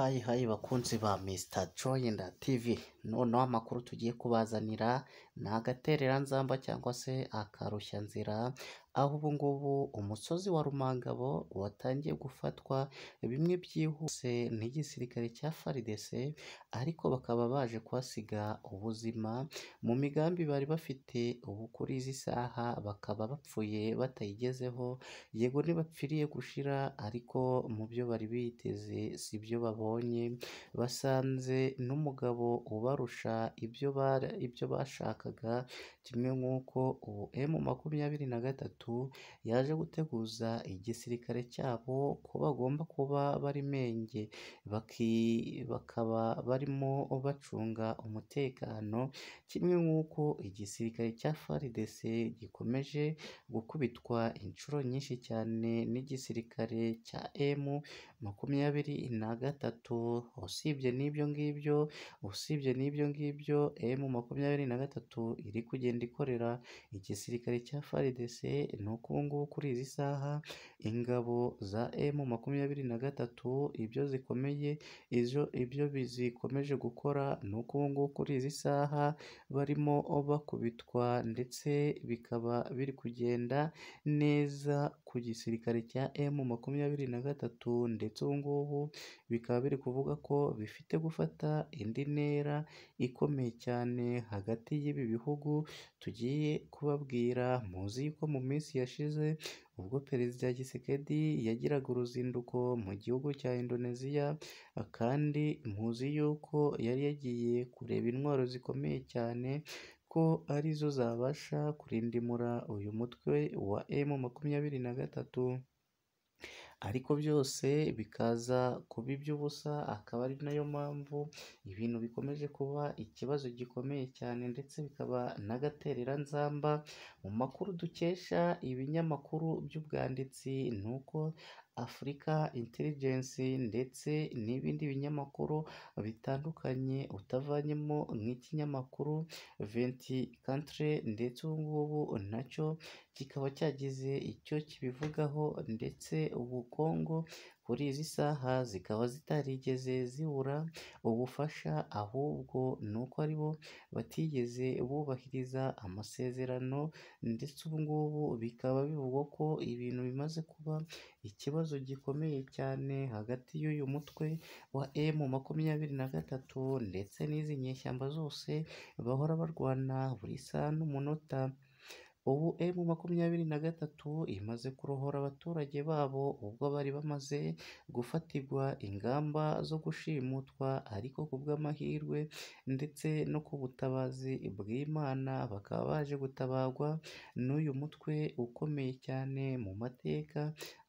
Hayi hayi bakunzi ba Mr Joy TV noneho amakuru tugiye kubazanira ni agatereranzamba cyangwa se akarushyanzira aho ubu ngubu umusozi wa rumangabo watangiye gufatwa bimwe byihuse n'igisirikare cya faridese ariko bakaba baje kuhasiga ubuzima mu migambi bari bafite ubu kuri izi saha bakaba bapfuye batayigezeho yego ntibapfiriye gushira ariko mu byo bari biteze si byo babonye basanze n'umugabo uba kubarusha ibyo ibyo bashakaga kimwe nk'uko ubu M makumyabiri na gatatu yaje guteguza igisirikare cyabo ko bagomba kuba bari menge baki bakaba barimo bacunga umutekano kimwe nk'uko igisirikare cya FARDC gikomeje gukubitwa inshuro nyinshi cyane n'igisirikare cya M makumyabiri na gatatu, usibye n'ibyo ngibyo, usibye n'ibyo ngibyo, emu makumyabiri na gatatu iri kugenda ikorera igisirikare cya FARDC, ni uko ubu kuri izi saha ingabo za emu makumyabiri na gatatu ibyo zikomeye, izo ibyo zikomeje gukora ni uko ubu kuri izi saha barimo bakubitwa ndetse bikaba biri kugenda neza ku gisirikare cya emu makumyabiri na gatatu. ndetse ubu ngubu bikaba biri kuvuga ko bifite gufata indi ntera ikomeye cyane hagati y'ibi bihugu tugiye kubabwira, muzi yuko mu minsi yashize ubwo Perezida Gisekedi yagiraga uruzinduko mu gihugu cya Indoneziya, kandi muzi yuko yari yagiye kureba intwaro zikomeye cyane ko arizo zabasha kurindimura uyu mutwe wa M makumyabiri na gatatu. ariko byose bikaza kuba iby'ubusa, akaba ari nayo mpamvu ibintu bikomeje kuba ikibazo gikomeye cyane ndetse bikaba n'agatereranzamba, mu makuru dukesha ibinyamakuru by'ubwanditsi ni uko Afurika Intelligence ndetse n'ibindi binyamakuru bitandukanye utavanyemo nk'ikinyamakuru venti kantire ndetse ubu ngubu nacyo kikaba cyagize icyo kibivugaho ndetse ubukungu. kuri izi saha zikaba zitarigeze zibura ubufasha ahubwo ni uko ari bo batigeze bubahiriza amasezerano ndetse ubu ngubu bikaba bivugwa ko ibintu bimaze kuba ikibazo gikomeye cyane hagati y'uyu mutwe wa M makumyabiri na gatatu ndetse n'izi nyeshyamba zose bahora barwana buri saha n'umunota. ubu emu makumyabiri na gatatu imaze kurohora abaturage babo ubwo bari bamaze gufatirwa ingamba zo gushimutwa ariko ku ndetse no ku butabazi bw'Imana bakaba baje gutabarwa n'uyu mutwe ukomeye cyane mu mateka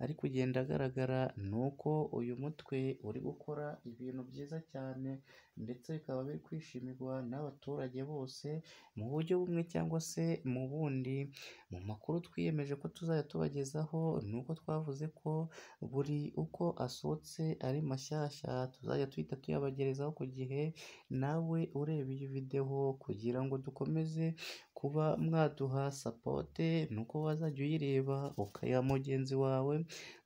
ari kugenda agaragara ni uko uyu mutwe uri gukora ibintu byiza cyane ndetse bikaba biri kwishimirwa n'abaturage bose mu buryo bumwe cyangwa se mu bundi. Mu makuru twiyemeje ko tuzajya tubagezaho ni uko twavuze ko buri uko asohotse ari mashyashya tuzajya duhita tuyabagerezaho ku gihe, nawe ureba iyi videwo kugira ngo dukomeze kuba mwaduha sapote ni uko wazajya uyireba ukayiha mugenzi wawe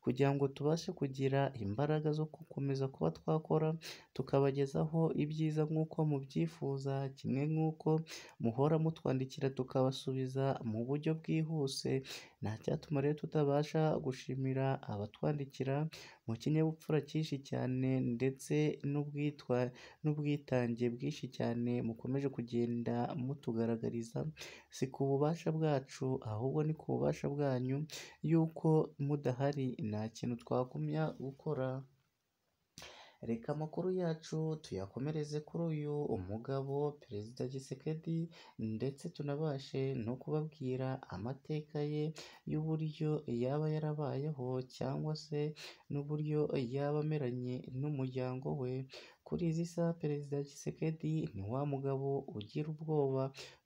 kugira ngo tubashe kugira imbaraga zo gukomeza kuba twakora tukabagezaho ibyiza nk'uko mubyifuza, kimwe nk'uko muhora mutwandikira tukabasubiza mu buryo bwihuse, nta cyatuma rero tutabasha gushimira abatwandikira mu kinyabupfura cyinshi cyane ndetse n'ubwitwa n'ubwitange bwinshi cyane mukomeje kugenda mutugaragariza, si ku bubasha bwacu ahubwo ni ku bubasha bwanyu y'uko mudahari nta kintu twagumya gukora reka amakuru yacu tuyakomereze kuri uyu umugabo perezida Gisekedi ndetse tunabashe no kubabwira amateka ye y'uburyo yaba yarabayeho cyangwa se n'uburyo yaba ameranye n'umuryango we kuri izi saha perezida Gisekedi ni wa mugabo ugira ubwoba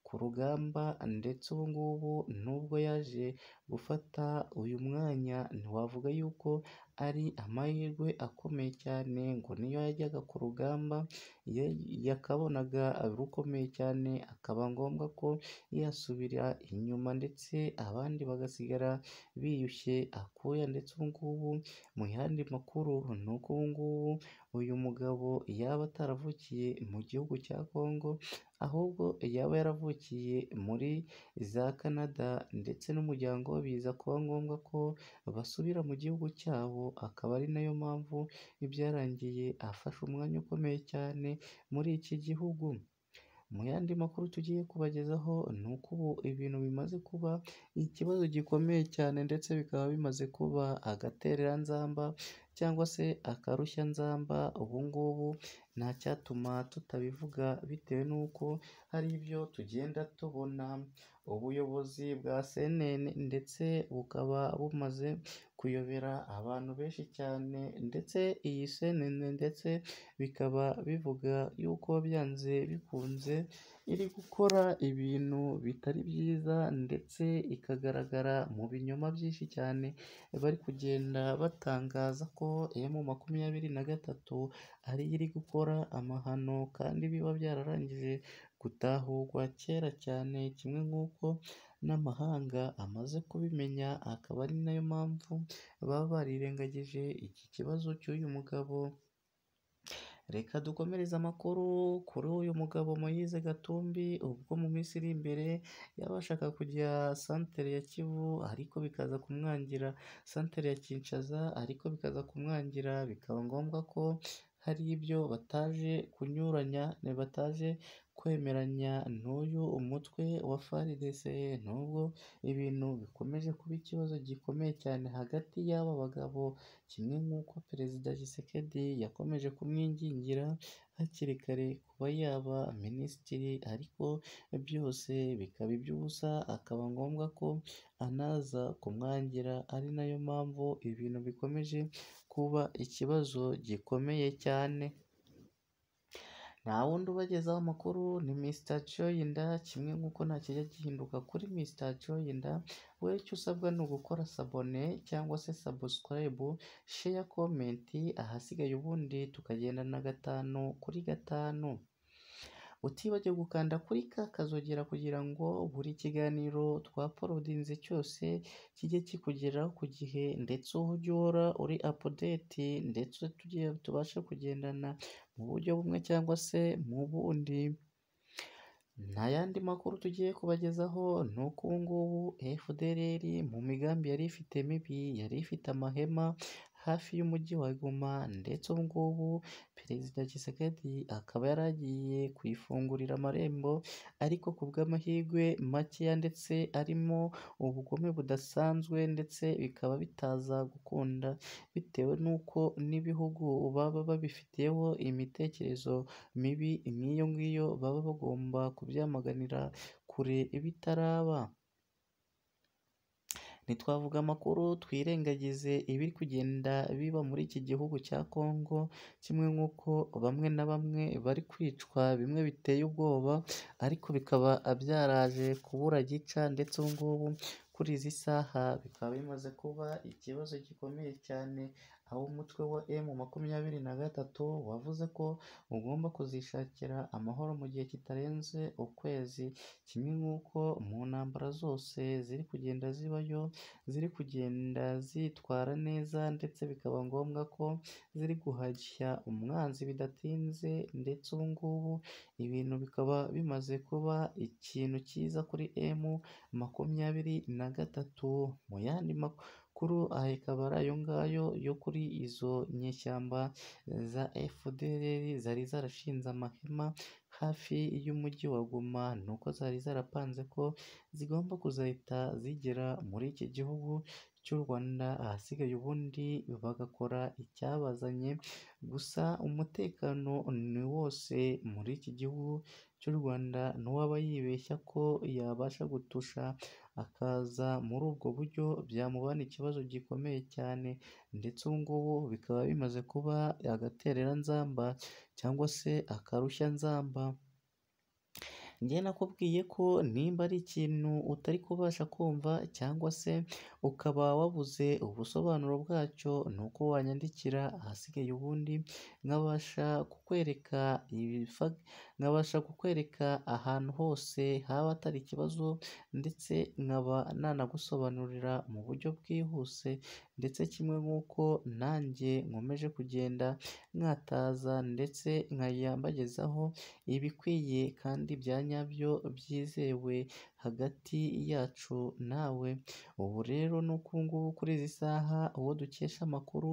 ku rugamba ndetse ubu ngubu nubwo yaje gufata uyu mwanya ntiwavuga yuko ari amahirwe akomeye cyane ngo niyo yajyaga ku rugamba iyo yakabonaga rukomeye cyane akaba ngombwa ko yasubira inyuma ndetse abandi bagasigara biyushye akuya ndetse ubu ngubu mu yandi makuru ni uko ubu uyu mugabo yaba ataravukiye mu gihugu cya Congo ahubwo yaba yaravukiye muri za Canada ndetse n'umuryango biza kuba ngombwa ko basubira mu gihugu cyabo, akaba ari nayo mpamvu ibyarangiye afashe umwanya ukomeye cyane muri iki gihugu. Mu yandi makuru tugiye kubagezaho ni uko ubu ibintu bimaze kuba ikibazo gikomeye cyane ndetse bikaba bimaze kuba agatereranzamba cyangwa se akarushyanzamba ubu ngubu nta cyatuma tutabivuga bitewe n'uko hari ibyo tugenda tubona, ubuyobozi bwa CNN ndetse bukaba bumaze kuyobera abantu benshi cyane ndetse iyi CNN ndetse bikaba bivuga yuko byanze bikunze. iri gukora ibintu bitari byiza ndetse ikagaragara mu binyoma byinshi cyane, bari kugenda batangaza ko emu makumyabiri na gatatu ariyo iri gukora amahano kandi biba byararangije gutahurwa kera cyane, kimwe nk'uko n'amahanga amaze kubimenya, akaba ari nayo mpamvu baba barirengagije iki kibazo cy'uyu mugabo. Reka dukomereze amakuru kuri uyu mugabo Moise Gatumbi ubwo mu minsi iri imbere yabashaka kujya santere ya Kivu ariko bikaza kumwangira, santere ya Kinshaza ariko bikaza kumwangira bikaba ngombwa ko hari ibyo bataje kunyuranya, bataje kwemeranya n'uyu umutwe wa FARDC, nubwo ibintu bikomeje kuba ikibazo gikomeye cyane hagati y'aba bagabo, kimwe nk'uko Perezida Gisekedi yakomeje kumwingingira. hakiri kare kuba yaba minisitiri ariko byose bikaba iby'ubusa akaba ngombwa ko anaza kumwangira ari nayo mpamvu ibintu bikomeje kuba ikibazo gikomeye cyane. nta wundi ubagezaho amakuru ni Mr Joyinda kimwe nk'uko nta kijya gihinduka kuri Mr Joyinda we icyo usabwa ni ugukora sabone cyangwa se subscribe share comment ahasigaye ubundi tukagenda na gatanu kuri gatanu utibagiwe gukanda kuri ka kazogera kugira ngo buri kiganiro twa twaporodinze cyose kijye kikugeraho ku gihe ndetse ujye uhora uri apudeti ndetse tubashe kugendana mu buryo bumwe cyangwa se mu bundi. Nta yandi makuru tugiye kubagezaho ni uko ubu ngubu FDLR mu migambi yari ifite mibi, yari ifite amahema hafi y'umujyi wa Goma ndetse ubu ngubu Perezida Tshisekedi akaba yari agiye kuyifungurira amarembo ariko ku bw'amahirwe makeya ndetse arimo ubugome budasanzwe ndetse bikaba bitaza gukunda bitewe n'uko n'ibihugu baba babifiteho imitekerezo mibi nk'iyo ngiyo baba bagomba kubyamaganira kure ibitaraba. ntitwavuga amakuru twirengagize ibiri kugenda biba muri iki gihugu cya Congo kimwe nk'uko bamwe na bamwe bari kwicwa bimwe biteye ubwoba ariko bikaba byaraje kubura gica ndetse ubu ngubu kuri izi saha bikaba bimaze kuba ikibazo gikomeye cyane. aho umutwe wa M makumyabiri na gatatu wavuze ko ugomba kuzishakira amahoro mu gihe kitarenze ukwezi kimwe nk'uko mu ntambara zose ziri kugenda zibayo ziri kugenda zitwara neza ndetse bikaba ngombwa ko ziri guhashya umwanzi bidatinze ndetse ubu ngubu ibintu bikaba bimaze kuba ikintu cyiza kuri M makumyabiri na gatatu mu yandi makuru. amakuru akaba ari ayo ngayo yo kuri izo nyeshyamba za FDLR zari zarashinze amahema hafi y'umujyi wa Guma ni uko zari zarapanze ko zigomba kuzahita zigera muri iki gihugu cy'u Rwanda ahasigaye ubundi bagakora icyabazanye gusa umutekano ni wose muri iki gihugu cy'u Rwanda ntuwaba yibeshya ko yabasha gutusha akaza muri ubwo buryo byamubana ikibazo gikomeye cyane ndetse ubu ngubu bikaba bimaze kuba agatereranzamba cyangwa se akarushyanzamba. njye nakubwiye ko nimba ari ikintu utari kubasha kumva cyangwa se ukaba wabuze ubusobanuro bwacyo ni uko wanyandikira ahasigaye ubundi nkabasha kukwereka nkabasha kukwereka ahantu hose haba atari ikibazo ndetse nkaba nanagusobanurira mu buryo bwihuse ndetse kimwe nk'uko nanjye nkomeje kugenda nkataza ndetse nkayambagezaho ibikwiye kandi bya byabyo byizewe hagati yacu nawe. Ubu rero ni uku nguku kuri izi saha uwo dukesha amakuru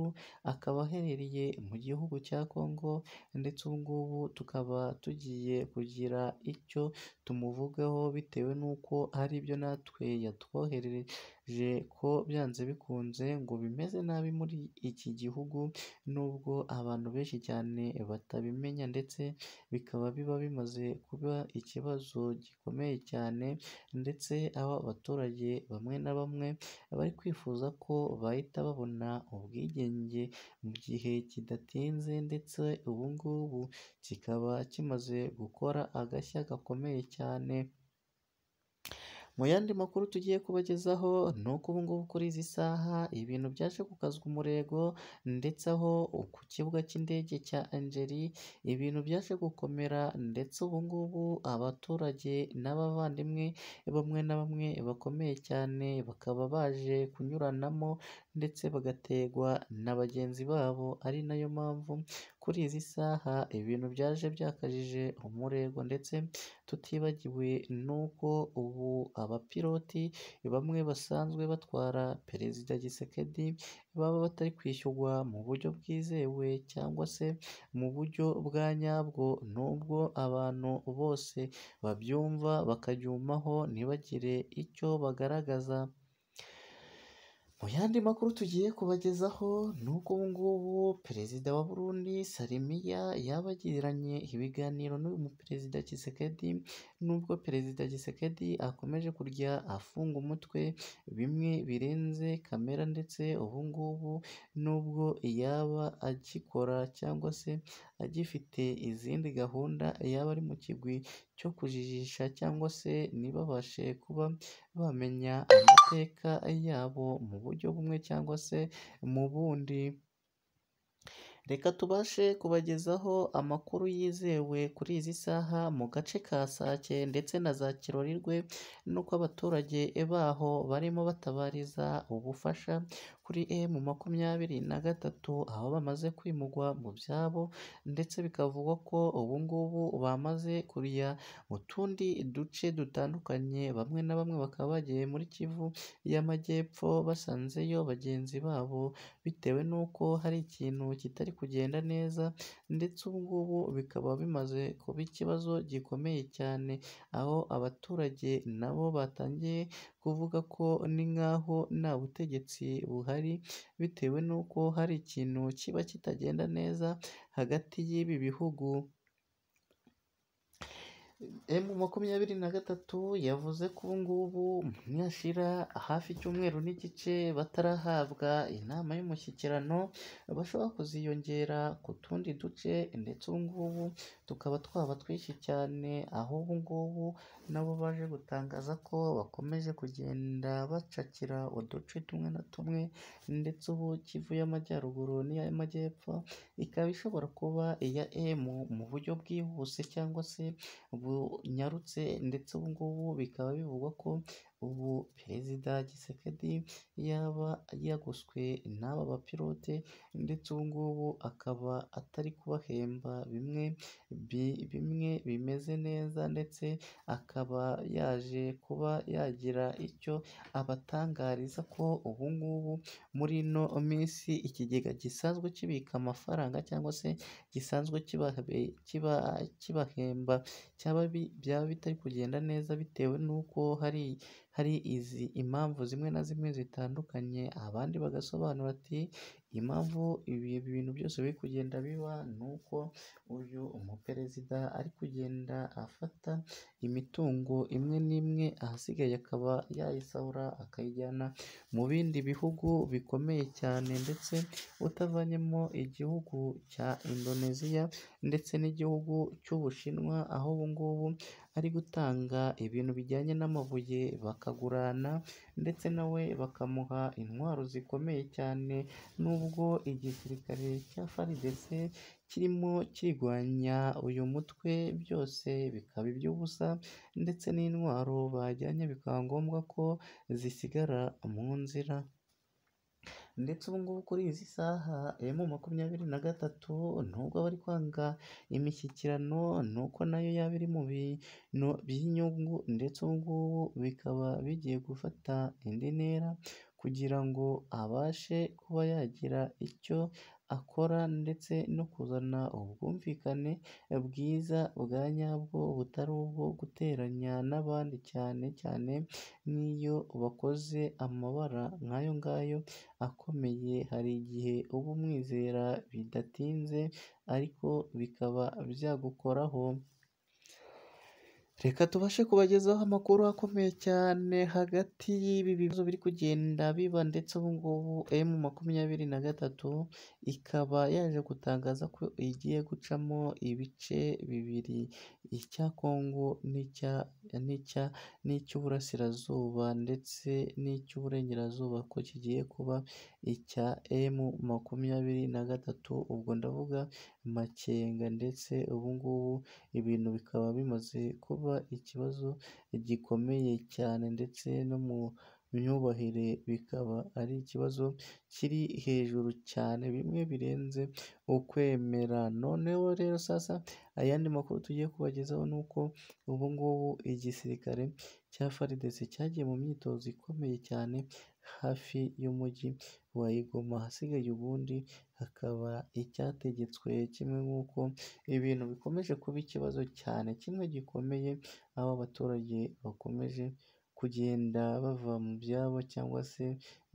akaba aherereye mu gihugu cya Congo ndetse ubu ngubu tukaba tugiye kugira icyo tumuvugaho bitewe n'uko hari ibyo natwe yatwoherereje ko byanze bikunze ngo bimeze nabi muri iki gihugu nubwo abantu benshi cyane batabimenya ndetse bikaba biba bimaze kuba ikibazo gikomeye cyane. ndetse aho abaturage bamwe na bamwe bari kwifuza ko bahita babona ubwigenge mu gihe kidatinze ndetse ubu ngubu kikaba kimaze gukora agashya gakomeye cyane. Mu yandi makuru tugiye kubagezaho ni uko ubu ngubu kuri izi saha ibintu byaje gukazwa umurego ndetse aho ku kibuga cy'indege cya Angeli ibintu byaje gukomera ndetse ubu ngubu abaturage n'abavandimwe bamwe na bamwe bakomeye cyane bakaba baje kunyuranamo ndetse bagategwa na bagenzi babo ari nayo mpamvu Kuri izi saha ibintu byaje byakajije umurego ndetse tutibagiwe n'uko ubu abapiloti bamwe basanzwe batwara Perezida Gisekedi baba batari kwishyurwa mu buryo bwizewe cyangwa se mu buryo bwa nyabwo n'ubwo abantu bose babyumva bakabyumaho ntibagire icyo bagaragaza. Mu yandi makuru tugiye kubagezaho ni uko ubu ngubu perezida wa Burundi Salimiya yaba agiranye ibiganiro n'uyu muperezida Tshisekedi nubwo perezida Gisekedi akomeje kurya afunga umutwe bimwe birenze kamera ndetse ubu ngubu nubwo yaba agikora cyangwa se agifite izindi gahunda yaba ari mu kigwi cyo kujijisha cyangwa se ntibabashe kuba bamenya amateka yabo mu buryo bumwe cyangwa se mu bundi. Reka tubashe kubagezaho amakuru yizewe kuri izi saha mu gace ka Sake ndetse na za Kilorirwe n'uko abaturage baho barimo batabariza ubufasha kuri e M makumyabiri na gatatu aho bamaze kwimugwa mu byabo ndetse bikavugwa ko ubungubu bamaze kurya mu tundi duce dutandukanye bamwe na bamwe bakaba bagiye muri Kivu y'Amajyepfo basanzeyo bagenzi babo bitewe n'uko hari ikintu kitari kugenda neza ndetse ubu ngubu bikaba bimaze kuba ikibazo gikomeye cyane aho abaturage nabo batangiye kuvuga ko ni nk'aho nta butegetsi buhari bitewe n'uko hari ikintu kiba kitagenda neza hagati y'ibi bihugu. emu makumyabiri na gatatu yavuze ko ubu ngubu nihashira hafi icyumweru n'igice batarahabwa inama y'umushyikirano bashobora kuziyongera ku tundi duce ndetse ubu ngubu tukaba twaba twinshi cyane aho ubu ngubu nabo baje gutangaza ko bakomeje kugenda bacakira uduce tumwe na tumwe ndetse ubu Kivu y'Amajyaruguru n'iy'Amajyepfo ikaba ishobora kuba iya emu mu buryo bwihuse cyangwa se bu bunyarutse ndetse ubu ngubu bikaba bivugwa ko ubu perezida Gisekedi yaba yagoswe n'aba bapilote ndetse ubu ngubu akaba atari kubahemba bimwe bimwe bimeze neza ndetse akaba yaje kuba yagira icyo abatangariza ko ubu ngubu muri ino minsi ikigega gisanzwe kibika amafaranga cyangwa se gisanzwe kibahemba byaba bitari kugenda neza bitewe n'uko hari hari impamvu zimwe na zimwe zitandukanye, abandi bagasobanura bati Impamvu ibi bintu byose biri kugenda biba ni uko uyu umuperezida ari kugenda afata imitungo imwe n'imwe ahasigaye akaba yayisahura akayijyana mu bindi bihugu bikomeye cyane ndetse utavanyemo igihugu cya Indoneziya ndetse n'igihugu cy'Ubushinwa, aho ubu ngubu ari gutanga ibintu bijyanye n'amabuye bakagurana ndetse na we bakamuha intwaro zikomeye cyane n'ubu ubwo igisirikare cya FARDC kirimo kirwanya uyu mutwe byose bikaba iby'ubusa ndetse n'intwaro bajyanye bikaba ngombwa ko zisigara mu nzira. Ndetse ubu ngubu kuri izi saha emu makumyabiri na gatatu nubwo bari kwanga imishyikirano uko nayo yaba iri mu bintu by'inyungu ndetse ubu ngubu bikaba bigiye gufata indi ntera kugira ngo abashe kuba yagira icyo akora ndetse no kuzana ubwumvikane bwiza bwa nyabwo butari ubwo guteranya n'abandi cyane cyane nk'iyo bakoze amabara nk'ayo ngayo akomeye, hari igihe uba umwizera bidatinze ariko bikaba byagukoraho. Reka tubashe kubagezaho amakuru akomeye cyane hagati y'ibi bibazo biri kugenda biba ndetse ubu ngubu emu makumyabiri na gatatu ikaba yaje gutangaza ko igiye gucamo ibice bibiri icya Kongo n'icy'uburasirazuba ndetse n'icy'uburengerazuba ko kigiye kuba icya emu makumyabiri na gatatu ubwo ndavuga amakenga ndetse ubu ngubu ibintu bikaba bimaze kuba ikibazo gikomeye cyane ndetse no mu myubahire bikaba ari ikibazo kiri hejuru cyane bimwe birenze ukwemera, noneho rero sasa ayandi makuru tugiye kubagezaho ni uko ubu ngubu igisirikare cya Faridesi cyagiye mu myitozo ikomeye cyane. hafi y'umujyi wa Igoma, ahasigaye ubundi hakaba icyategetswe kimwe nk'uko ibintu bikomeje kuba ikibazo cyane kimwe gikomeye, aho abaturage bakomeje kugenda bava mu byabo cyangwa se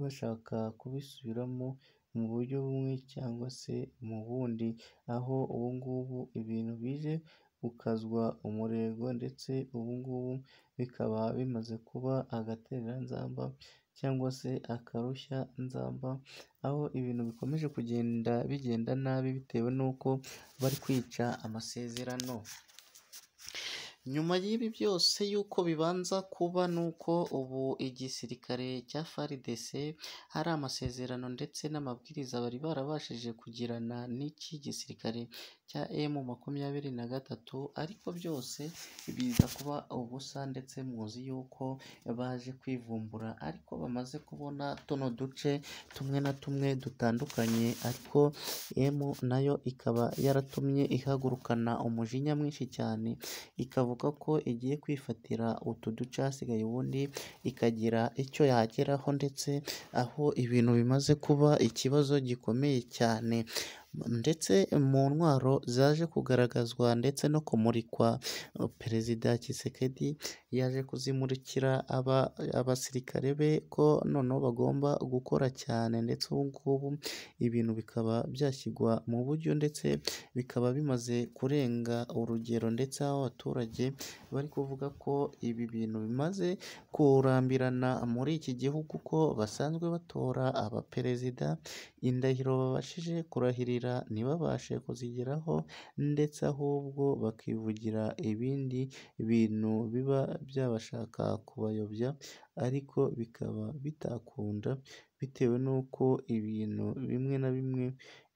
bashaka kubisubiramo mu buryo bumwe cyangwa se mu bundi, aho ubu ngubu ibintu bije gukazwa umurego ndetse ubu ngubu bikaba bimaze kuba agatereranzamba. cyangwa se akarushya nzamba, aho ibintu bikomeje kugenda bigenda nabi bitewe n'uko bari kwica amasezerano. Nyuma y'ibi byose y'uko bibanza kuba nuko ubu igisirikare cya FARDC hari amasezerano ndetse n'amabwiriza bari barabashije kugirana n'iki gisirikare cya emu makumyabiri na gatatu ariko byose biza kuba ubusa ndetse muzi yuko baje kwivumbura ariko bamaze kubona tuno duce tumwe na tumwe dutandukanye ariko emu nayo ikaba yaratumye ihagurukana umujinya mwinshi cyane ikavuga ko igiye kwifatira utu duce hasigaye ubundi ikagira icyo yageraho ndetse aho ibintu bimaze kuba ikibazo gikomeye cyane. ndetse mu ntwaro zaje kugaragazwa ndetse no kumurikwa perezida kisekedi yaje kuzimurikira aba abasirikare be ko noneho bagomba gukora cyane ndetse ubu ngubu ibintu bikaba byashyirwa mu buryo ndetse bikaba bimaze kurenga urugero ndetse aho abaturage bari kuvuga ko ibi bintu bimaze kurambirana muri iki gihugu ko basanzwe batora abaperezida indahiro babashije kurahirira kugira ntibabashe kuzigeraho ndetse ahubwo bakivugira ibindi bintu biba byabashaka kubayobya ariko bikaba bitakunda bitewe n'uko ibintu bimwe na bimwe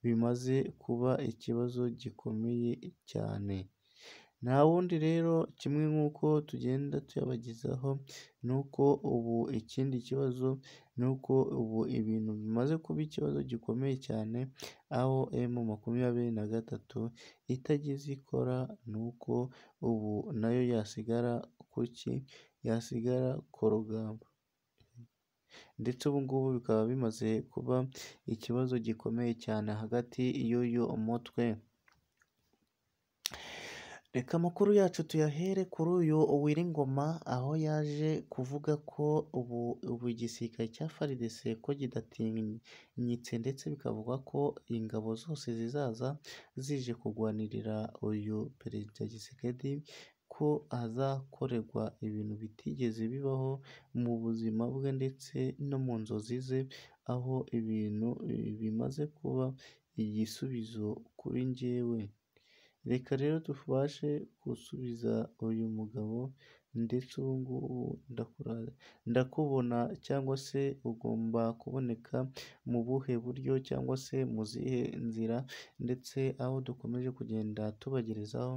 bimaze kuba ikibazo gikomeye cyane. Nta wundi rero kimwe nk'uko tugenda tuyabagezaho ni uko ubu ikindi kibazo ni uko ubu ibintu bimaze kuba ikibazo gikomeye cyane, aho M makumyabiri na gatatu itageze ikora ni uko ubu nayo yasigara kuki Yasigara ku rugamba. Ndetse ubu ngubu bikaba bimaze kuba ikibazo gikomeye cyane hagati y'uyu mutwe. Reka amakuru yacu tuyahere kuri uyu Uwiringoma aho yaje kuvuga ko ubu igisirikare cya FARDC ko kidatinyitse ndetse bikavugwa ko ingabo zose zizaza zije kurwanirira uyu Perezida Tshisekedi ko azakorerwa ibintu bitigeze bibaho mu buzima bwe ndetse no mu nzozi ze, aho ibintu bimaze kuba igisubizo kuri njyewe. Reka rero tubashe gusubiza uyu mugabo ndetse ubu ngubu ndakubona cyangwa se ugomba kuboneka mu buhe buryo cyangwa se mu zihe nzira ndetse aho dukomeje kugenda tubagerezaho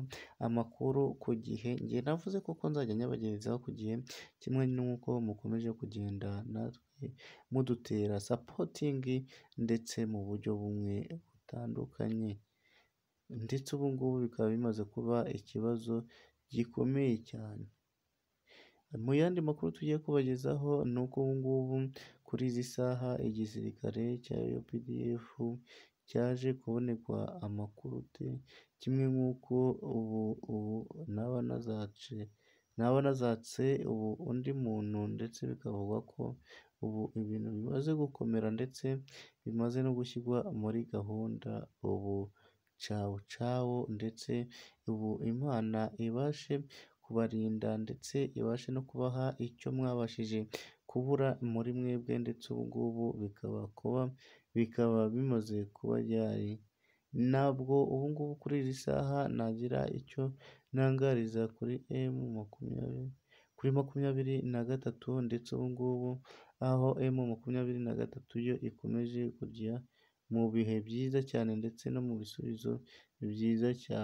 amakuru ku gihe, njye navuze kuko nzajya nyabagerezaho ku gihe kimwe n'uko mukomeje kugenda natwe mudutera sapotingi ndetse mu buryo bumwe butandukanye. ndetse ubu ngubu bikaba bimaze kuba ikibazo gikomeye cyane. Mu yandi makuru tugiye kubagezaho ni uko ubu ngubu kuri izi saha igisirikare cya UPDF cyaje amakuru te kimwe nk'uko ubu ubu ntaba nazatse ubu undi muntu ndetse bikavugwa ko ubu ibintu bimaze gukomera ndetse bimaze no gushyirwa muri gahunda ubu. cawo cawo ndetse Imana ibashe kubarinda ndetse ibashe no kubaha icyo mwabashije kubura muri mwebwe ndetse ubu ngubu bikaba kuba bikaba bimaze kuba ryari. ntabwo ubu ngubu kuri izi saha nagira icyo ntangariza kuri emu makumyabiri kuri makumyabiri na gatatu ndetse ubu ngubu aho emu makumyabiri na gatatu yo ikomeje kujya. mu bihe byiza cyane ndetse no mu bisubizo byiza cyane.